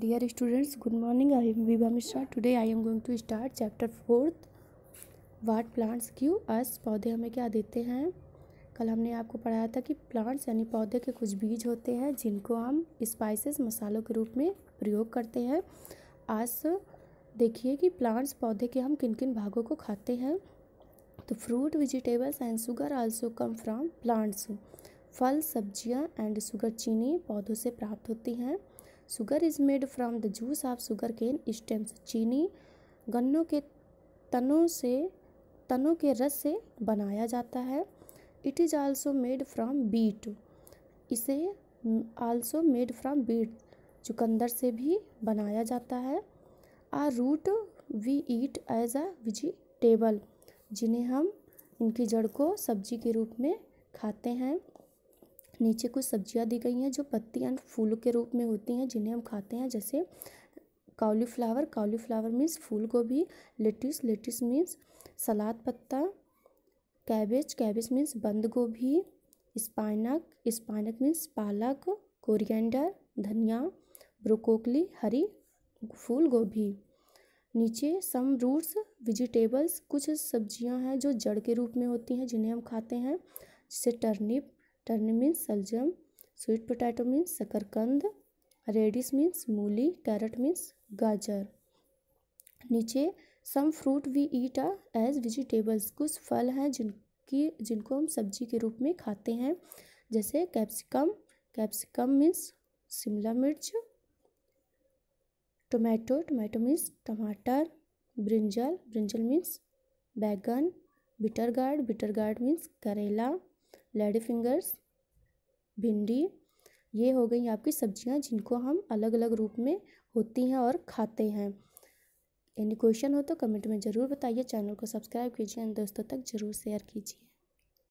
dear students good morning I am Vibha Mishra today I am going to start chapter fourth what plants give us पौधे हमें क्या देते हैं कल हमने आपको पढ़ाया था कि प्लांट्स यानी पौधे के कुछ बीज होते हैं जिनको हम स्पाइसेस मसालों के रूप में प्रयोग करते हैं आज देखिए कि प्लांट्स पौधे के हम किन किन भागों को खाते हैं तो fruit vegetables and sugar also come from plants फल सब्जियाँ एंड शुगर चीनी पौधों से प्राप्त होती हैं sugar is made from the juice of sugarcane stems चीनी गन्नों के तनों से तनों के रस से बनाया जाता है it is also made from beet it's also made from beet चुकंदर से भी बनाया जाता है a root we eat as a vegetable जिन्हें हम इनकी जड़ को सब्जी के रूप में खाते हैं नीचे कुछ सब्जियां दी गई हैं जो पत्ती एंड फूलों के रूप में होती हैं जिन्हें हम खाते हैं जैसे कालीफ्लावर काउलीफ्लावर मीन्स फूल गोभी लेटिस लेटिस मीन्स सलाद पत्ता कैबेज कैबेज मीन्स बंद गोभी स्पाइनक स्पाइनक मीन्स पालक कोरिएंडर धनिया ब्रोकोकली हरी फूल गोभी नीचे सम रूट्स वेजिटेबल्स कुछ सब्जियां हैं जो जड़ के रूप में होती हैं जिन्हें हम खाते हैं जैसे टर्निप टर्न मीन्स सलजम स्वीट पोटैटो मीन्स शकरकंद रेडिस मीन्स मूली कैरेट मीन्स गाजर नीचे some fruit we eat a as vegetables कुछ फल हैं जिनकी जिनको हम सब्जी के रूप में खाते हैं जैसे कैप्सिकम कैप्सिकम मीन्स शिमला मिर्च टोमेटो टोमेटो मीन्स टमाटर ब्रिंजल ब्रिंजल मीन्स बैगन bitter gourd bitter gourd means करेला लेडी फिंगर्स भिंडी ये हो गई आपकी सब्जियां जिनको हम अलग अलग रूप में होती हैं और खाते हैं एनी क्वेश्चन हो तो कमेंट में ज़रूर बताइए चैनल को सब्सक्राइब कीजिए एंड दोस्तों तक ज़रूर शेयर कीजिए